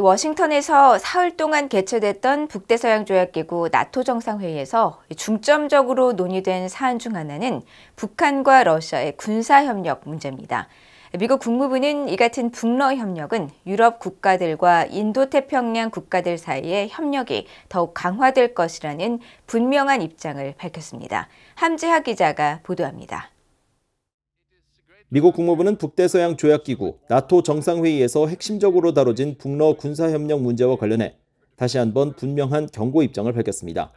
워싱턴에서 사흘 동안 개최됐던 북대서양 조약기구 나토 정상회의에서 중점적으로 논의된 사안 중 하나는 북한과 러시아의 군사협력 문제입니다. 미국 국무부는 이 같은 북러 협력은 유럽 국가들과 인도태평양 국가들 사이의 협력이 더욱 강화될 것이라는 분명한 입장을 밝혔습니다. 함지하 기자가 보도합니다. 미국 국무부는 북대서양 조약기구 나토 정상회의에서 핵심적으로 다뤄진 북러 군사협력 문제와 관련해 다시 한번 분명한 경고 입장을 밝혔습니다.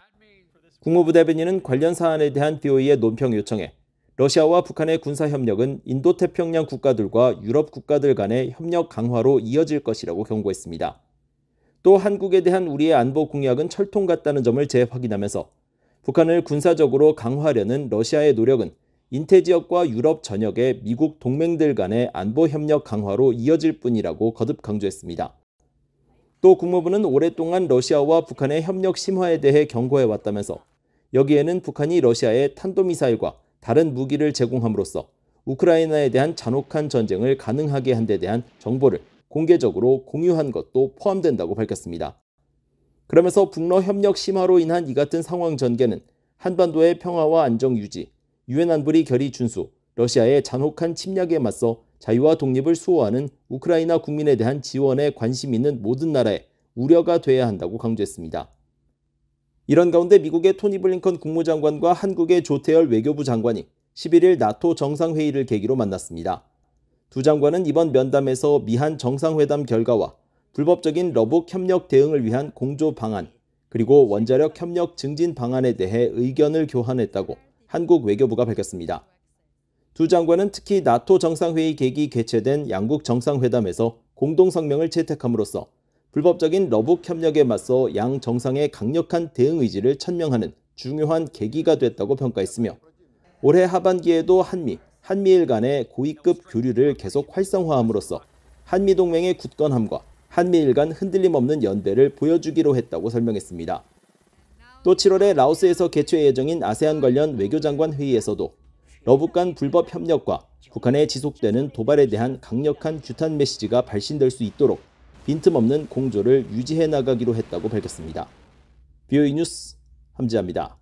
국무부 대변인은 관련 사안에 대한 d o e 의 논평 요청에 러시아와 북한의 군사협력은 인도태평양 국가들과 유럽 국가들 간의 협력 강화로 이어질 것이라고 경고했습니다. 또 한국에 대한 우리의 안보 공약은 철통 같다는 점을 재확인하면서 북한을 군사적으로 강화하려는 러시아의 노력은 인태 지역과 유럽 전역의 미국 동맹들 간의 안보 협력 강화로 이어질 뿐이라고 거듭 강조했습니다. 또 국무부는 오랫동안 러시아와 북한의 협력 심화에 대해 경고해왔다면서 여기에는 북한이 러시아에 탄도미사일과 다른 무기를 제공함으로써 우크라이나에 대한 잔혹한 전쟁을 가능하게 한 데 대한 정보를 공개적으로 공유한 것도 포함된다고 밝혔습니다. 그러면서 북러 협력 심화로 인한 이 같은 상황 전개는 한반도의 평화와 안정 유지, 유엔 안보리 결의 준수, 러시아의 잔혹한 침략에 맞서 자유와 독립을 수호하는 우크라이나 국민에 대한 지원에 관심 있는 모든 나라에 우려가 돼야 한다고 강조했습니다. 이런 가운데 미국의 토니 블링컨 국무장관과 한국의 조태열 외교부 장관이 11일 나토 정상회의를 계기로 만났습니다. 두 장관은 이번 면담에서 미한 정상회담 결과와 불법적인 러북 협력 대응을 위한 공조 방안, 그리고 원자력 협력 증진 방안에 대해 의견을 교환했다고 한국 외교부가 밝혔습니다. 두 장관은 특히 나토 정상회의 계기 개최된 양국 정상회담에서 공동성명을 채택함으로써 불법적인 러북 협력에 맞서 양 정상의 강력한 대응 의지를 천명하는 중요한 계기가 됐다고 평가했으며 올해 하반기에도 한미, 한미일 간의 고위급 교류를 계속 활성화함으로써 한미동맹의 굳건함과 한미일 간 흔들림 없는 연대를 보여주기로 했다고 설명했습니다. 또 7월에 라오스에서 개최 예정인 아세안 관련 외교장관 회의에서도 러북 간 불법 협력과 북한의 지속되는 도발에 대한 강력한 규탄 메시지가 발신될 수 있도록 빈틈없는 공조를 유지해 나가기로 했다고 밝혔습니다. 비오이 뉴스 함지아입니다.